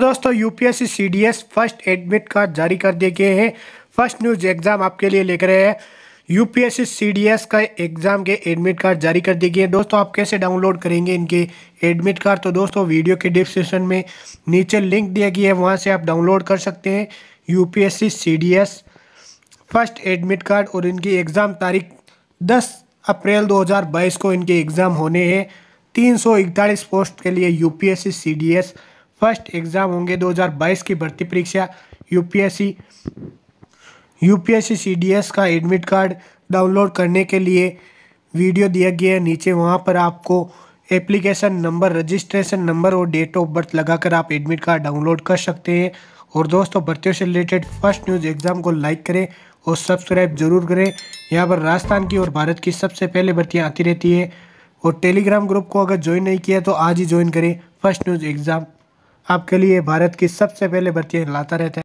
दोस्तों UPSC CDS first admit card जारी कर दिए गए हैं फर्स्ट न्यूज एग्जाम आपके लिए लेकर रहे हैं यूपीएससी सीडीएस का एग्ज़ाम के एडमिट कार्ड जारी कर दिए गए हैं दोस्तों आप कैसे डाउनलोड करेंगे इनके एडमिट कार्ड तो दोस्तों वीडियो के डिस्क्रिप्शन में नीचे लिंक दिया गया है वहाँ से आप डाउनलोड कर सकते हैं U P first admit card और इनकी एग्ज़ाम तारीख दस अप्रैल दो को इनके एग्ज़ाम होने हैं तीन पोस्ट के लिए यू पी फर्स्ट एग्ज़ाम होंगे 2022 की भर्ती परीक्षा यूपीएससी यूपीएससी सीडीएस का एडमिट कार्ड डाउनलोड करने के लिए वीडियो दिया गया है नीचे वहाँ पर आपको एप्लीकेशन नंबर रजिस्ट्रेशन नंबर और डेट ऑफ बर्थ लगाकर आप एडमिट कार्ड डाउनलोड कर सकते हैं और दोस्तों भर्तियों से रिलेटेड फर्स्ट न्यूज़ एग्ज़ाम को लाइक करें और सब्सक्राइब जरूर करें यहाँ पर राजस्थान की और भारत की सबसे पहले भर्तियाँ आती रहती है और टेलीग्राम ग्रुप को अगर ज्वाइन नहीं किया तो आज ही ज्वाइन करें फर्स्ट न्यूज़ एग्ज़ाम आपके लिए भारत की सबसे पहले भर्ती लाता रहता है